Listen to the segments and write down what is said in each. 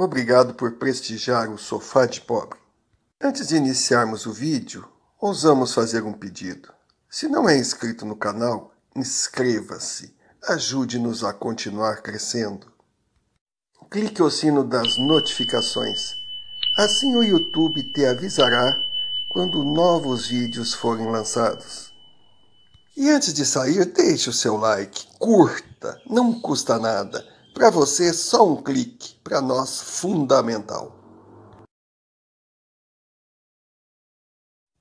Obrigado por prestigiar o Sofá de Pobre. Antes de iniciarmos o vídeo, ousamos fazer um pedido. Se não é inscrito no canal, inscreva-se. Ajude-nos a continuar crescendo. Clique o sino das notificações. Assim o YouTube te avisará quando novos vídeos forem lançados. E antes de sair, deixe o seu like, curta, não custa nada para você, só um clique, para nós, fundamental.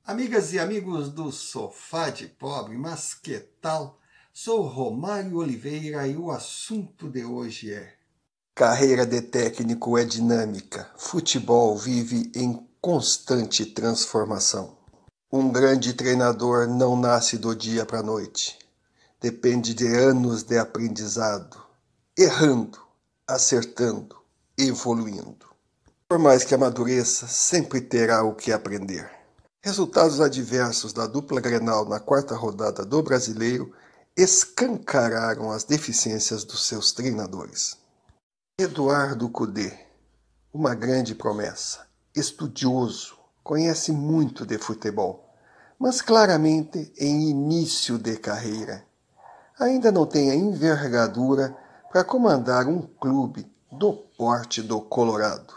Amigas e amigos do Sofá de Pobre, mas que tal? Sou Romário Oliveira e o assunto de hoje é. Carreira de técnico é dinâmica, futebol vive em constante transformação. Um grande treinador não nasce do dia para a noite, depende de anos de aprendizado errando, acertando, evoluindo. Por mais que amadureça, sempre terá o que aprender. Resultados adversos da dupla Grenal na quarta rodada do Brasileiro escancararam as deficiências dos seus treinadores. Eduardo Cudê, uma grande promessa, estudioso, conhece muito de futebol, mas claramente em início de carreira. Ainda não tem a envergadura para é comandar um clube do porte do Colorado.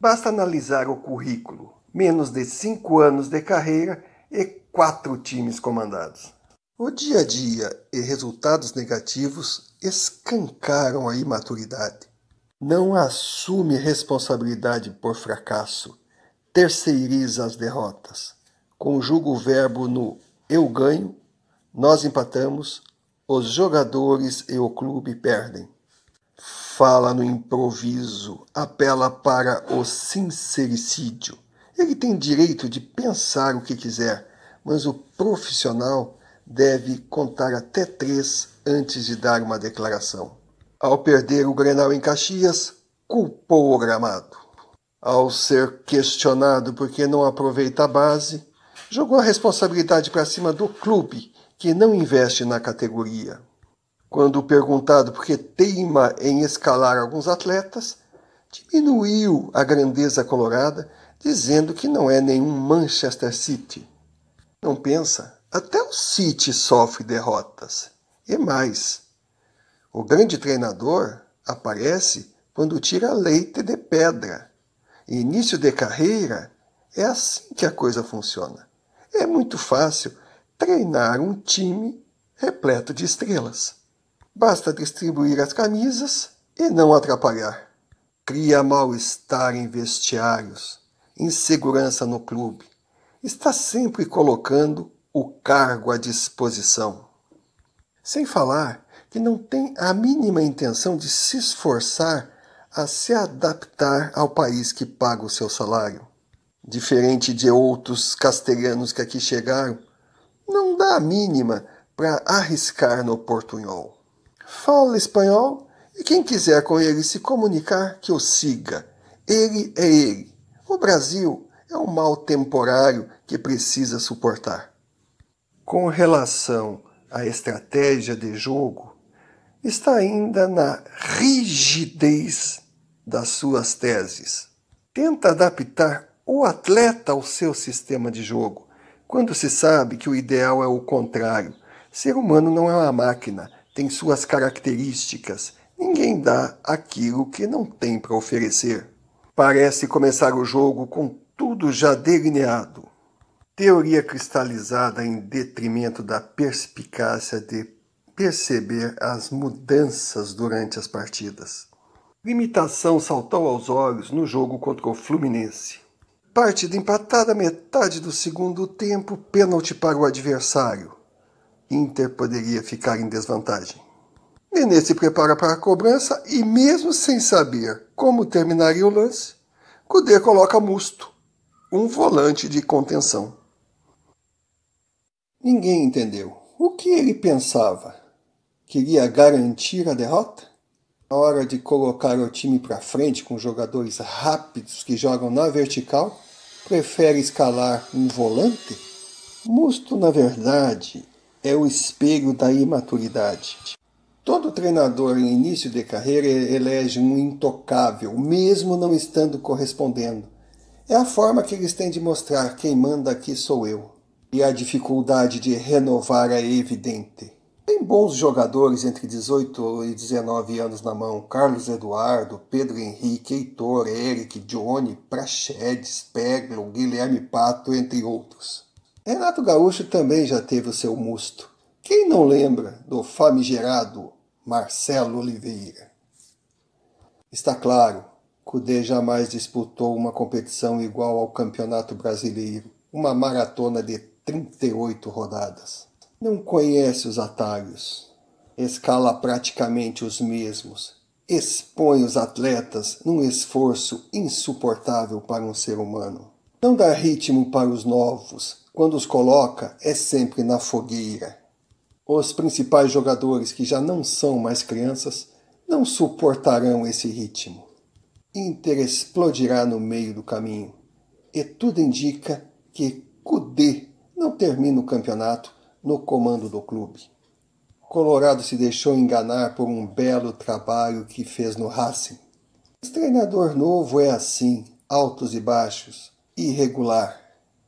Basta analisar o currículo: menos de cinco anos de carreira e quatro times comandados. O dia a dia e resultados negativos escancaram a imaturidade. Não assume responsabilidade por fracasso, terceiriza as derrotas. Conjuga o verbo no eu ganho, nós empatamos, os jogadores e o clube perdem fala no improviso, apela para o sincericídio. Ele tem direito de pensar o que quiser, mas o profissional deve contar até três antes de dar uma declaração. Ao perder o Grenal em Caxias, culpou o gramado. Ao ser questionado por que não aproveita a base, jogou a responsabilidade para cima do clube, que não investe na categoria quando perguntado por que teima em escalar alguns atletas, diminuiu a grandeza colorada, dizendo que não é nenhum Manchester City. Não pensa? Até o City sofre derrotas. E mais, o grande treinador aparece quando tira leite de pedra. início de carreira é assim que a coisa funciona. É muito fácil treinar um time repleto de estrelas. Basta distribuir as camisas e não atrapalhar. Cria mal-estar em vestiários, insegurança no clube. Está sempre colocando o cargo à disposição. Sem falar que não tem a mínima intenção de se esforçar a se adaptar ao país que paga o seu salário. Diferente de outros castelhanos que aqui chegaram, não dá a mínima para arriscar no portunhol. Fala espanhol e quem quiser com ele se comunicar, que o siga. Ele é ele. O Brasil é um mal temporário que precisa suportar. Com relação à estratégia de jogo, está ainda na rigidez das suas teses. Tenta adaptar o atleta ao seu sistema de jogo, quando se sabe que o ideal é o contrário. Ser humano não é uma máquina, tem suas características. Ninguém dá aquilo que não tem para oferecer. Parece começar o jogo com tudo já delineado. Teoria cristalizada em detrimento da perspicácia de perceber as mudanças durante as partidas. Limitação saltou aos olhos no jogo contra o Fluminense. Partida empatada, metade do segundo tempo, pênalti para o adversário. Inter poderia ficar em desvantagem. Nenê se prepara para a cobrança e, mesmo sem saber como terminaria o lance, Kudê coloca Musto, um volante de contenção. Ninguém entendeu. O que ele pensava? Queria garantir a derrota? A hora de colocar o time para frente com jogadores rápidos que jogam na vertical, prefere escalar um volante? Musto, na verdade, é o espelho da imaturidade. Todo treinador em início de carreira elege um intocável, mesmo não estando correspondendo. É a forma que eles têm de mostrar quem manda aqui sou eu. E a dificuldade de renovar é evidente. Tem bons jogadores entre 18 e 19 anos na mão: Carlos Eduardo, Pedro Henrique, Heitor, Eric, Johnny, Prachedes, Peglo, Guilherme Pato, entre outros. Renato Gaúcho também já teve o seu musto. Quem não lembra do famigerado Marcelo Oliveira? Está claro, Cudê jamais disputou uma competição igual ao Campeonato Brasileiro, uma maratona de 38 rodadas. Não conhece os atalhos, escala praticamente os mesmos, expõe os atletas num esforço insuportável para um ser humano. Não dá ritmo para os novos, quando os coloca, é sempre na fogueira. Os principais jogadores que já não são mais crianças não suportarão esse ritmo. Inter explodirá no meio do caminho. E tudo indica que Cudê não termina o campeonato no comando do clube. Colorado se deixou enganar por um belo trabalho que fez no Racing. Esse treinador novo é assim, altos e baixos, irregular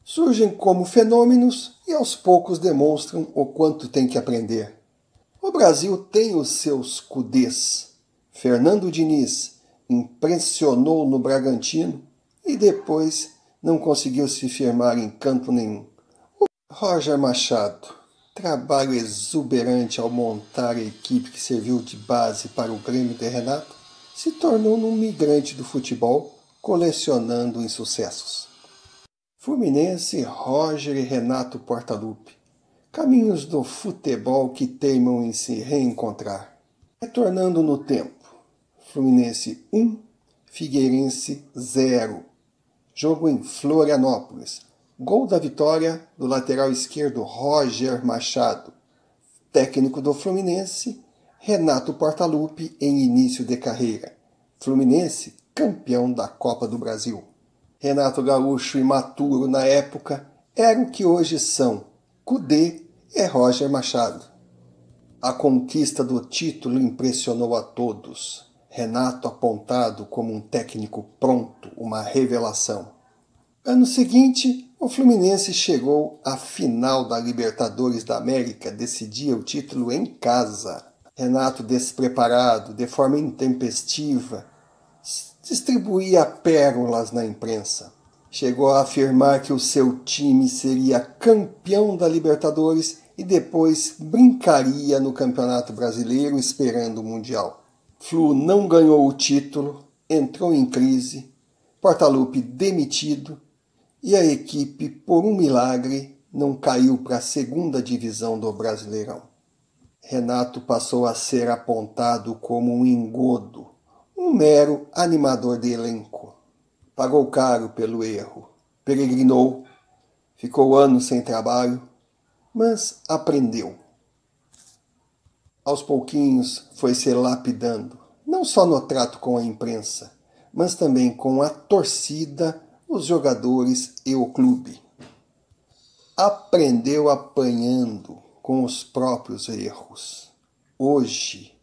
surgem como fenômenos e aos poucos demonstram o quanto tem que aprender. O Brasil tem os seus cudês. Fernando Diniz impressionou no Bragantino e depois não conseguiu se firmar em campo nenhum. O Roger Machado, trabalho exuberante ao montar a equipe que serviu de base para o Grêmio de Renato, se tornou um migrante do futebol, colecionando insucessos. Fluminense, Roger e Renato Portaluppi. Caminhos do futebol que teimam em se reencontrar. Retornando no tempo. Fluminense 1, Figueirense 0. Jogo em Florianópolis. Gol da vitória do lateral esquerdo Roger Machado. Técnico do Fluminense, Renato Portaluppi em início de carreira. Fluminense, campeão da Copa do Brasil. Renato Gaúcho e Maturo na época eram o que hoje são. Cudê é Roger Machado. A conquista do título impressionou a todos. Renato apontado como um técnico pronto, uma revelação. Ano seguinte, o Fluminense chegou à final da Libertadores da América, decidia o título em casa. Renato despreparado, de forma intempestiva, distribuía pérolas na imprensa. Chegou a afirmar que o seu time seria campeão da Libertadores e depois brincaria no Campeonato Brasileiro esperando o Mundial. Flu não ganhou o título, entrou em crise, Portaluppi demitido e a equipe, por um milagre, não caiu para a segunda divisão do Brasileirão. Renato passou a ser apontado como um engodo um mero animador de elenco. Pagou caro pelo erro, peregrinou, ficou anos sem trabalho, mas aprendeu. Aos pouquinhos foi se lapidando, não só no trato com a imprensa, mas também com a torcida, os jogadores e o clube. Aprendeu apanhando com os próprios erros. Hoje,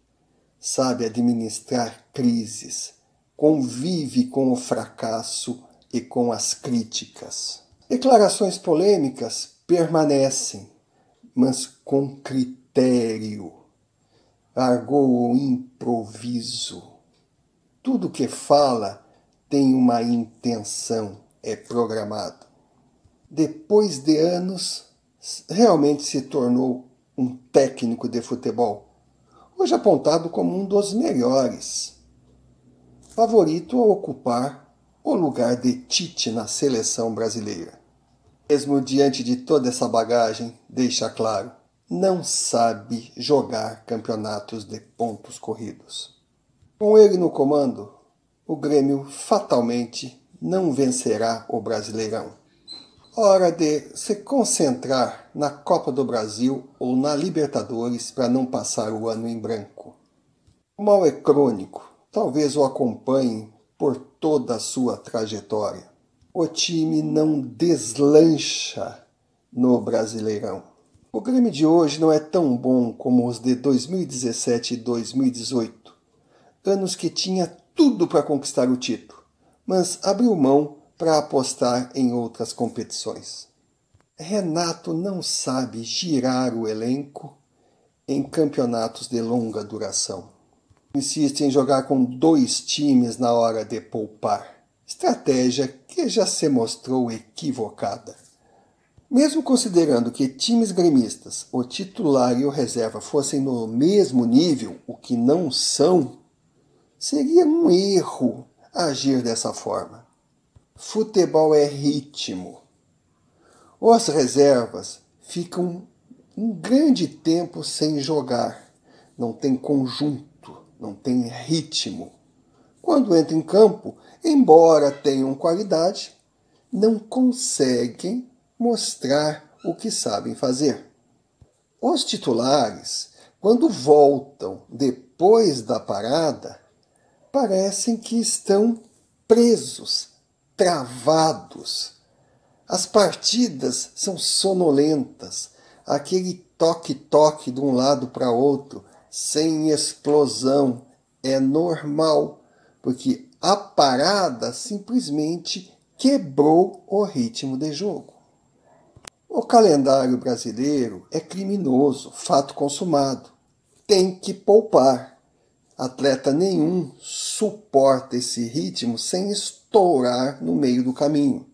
sabe administrar crises, convive com o fracasso e com as críticas. Declarações polêmicas permanecem, mas com critério. argou o improviso. Tudo que fala tem uma intenção, é programado. Depois de anos, realmente se tornou um técnico de futebol hoje apontado como um dos melhores, favorito a ocupar o lugar de Tite na seleção brasileira. Mesmo diante de toda essa bagagem, deixa claro, não sabe jogar campeonatos de pontos corridos. Com ele no comando, o Grêmio fatalmente não vencerá o Brasileirão. Hora de se concentrar na Copa do Brasil ou na Libertadores para não passar o ano em branco. O mal é crônico, talvez o acompanhe por toda a sua trajetória. O time não deslancha no Brasileirão. O Grêmio de hoje não é tão bom como os de 2017 e 2018, anos que tinha tudo para conquistar o título, mas abriu mão para apostar em outras competições. Renato não sabe girar o elenco em campeonatos de longa duração. Insiste em jogar com dois times na hora de poupar, estratégia que já se mostrou equivocada. Mesmo considerando que times gremistas, o titular e o reserva fossem no mesmo nível, o que não são, seria um erro agir dessa forma. Futebol é ritmo. Os reservas ficam um grande tempo sem jogar, não tem conjunto, não tem ritmo. Quando entram em campo, embora tenham qualidade, não conseguem mostrar o que sabem fazer. Os titulares, quando voltam depois da parada, parecem que estão presos travados. As partidas são sonolentas, aquele toque-toque de um lado para outro, sem explosão, é normal, porque a parada simplesmente quebrou o ritmo de jogo. O calendário brasileiro é criminoso, fato consumado. Tem que poupar. Atleta nenhum suporta esse ritmo sem estourar no meio do caminho.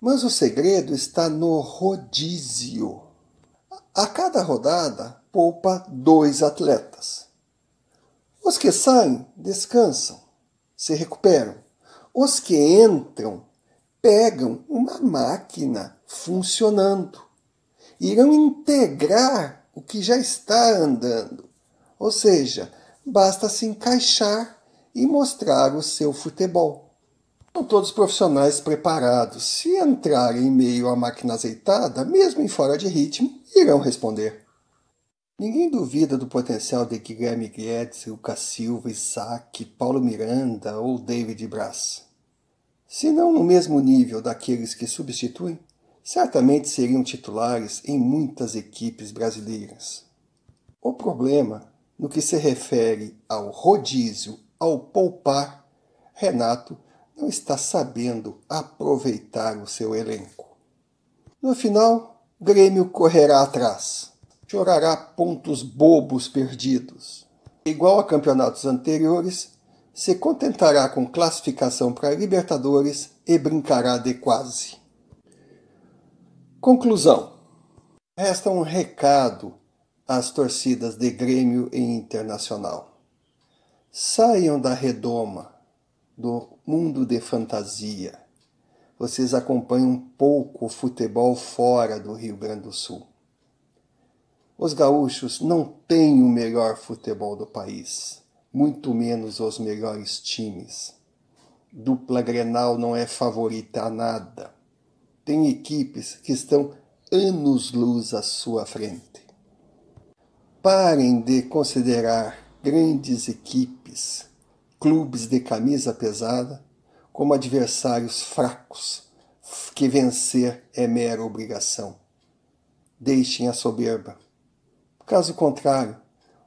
Mas o segredo está no rodízio. A cada rodada, poupa dois atletas. Os que saem, descansam, se recuperam. Os que entram, pegam uma máquina funcionando. Irão integrar o que já está andando. Ou seja, basta se encaixar e mostrar o seu futebol. São todos profissionais preparados. Se entrarem em meio à máquina azeitada, mesmo em fora de ritmo, irão responder. Ninguém duvida do potencial de Guilherme Guedes, Lucas Silva, Isaac, Paulo Miranda ou David Braz. Se não no mesmo nível daqueles que substituem, certamente seriam titulares em muitas equipes brasileiras. O problema no que se refere ao rodízio, ao poupar, Renato não está sabendo aproveitar o seu elenco. No final, Grêmio correrá atrás, chorará pontos bobos perdidos. Igual a campeonatos anteriores, se contentará com classificação para Libertadores e brincará de quase. Conclusão: resta um recado às torcidas de Grêmio e Internacional. Saiam da redoma, do mundo de fantasia. Vocês acompanham um pouco o futebol fora do Rio Grande do Sul. Os gaúchos não têm o melhor futebol do país, muito menos os melhores times. Dupla Grenal não é favorita a nada. Tem equipes que estão anos-luz à sua frente. Parem de considerar grandes equipes, clubes de camisa pesada, como adversários fracos, que vencer é mera obrigação. Deixem a soberba. Caso contrário,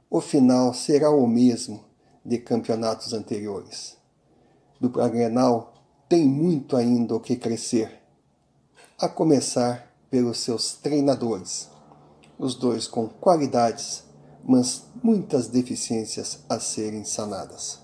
o final será o mesmo de campeonatos anteriores. Do Pragrenal tem muito ainda o que crescer, a começar pelos seus treinadores, os dois com qualidades mas muitas deficiências a serem sanadas.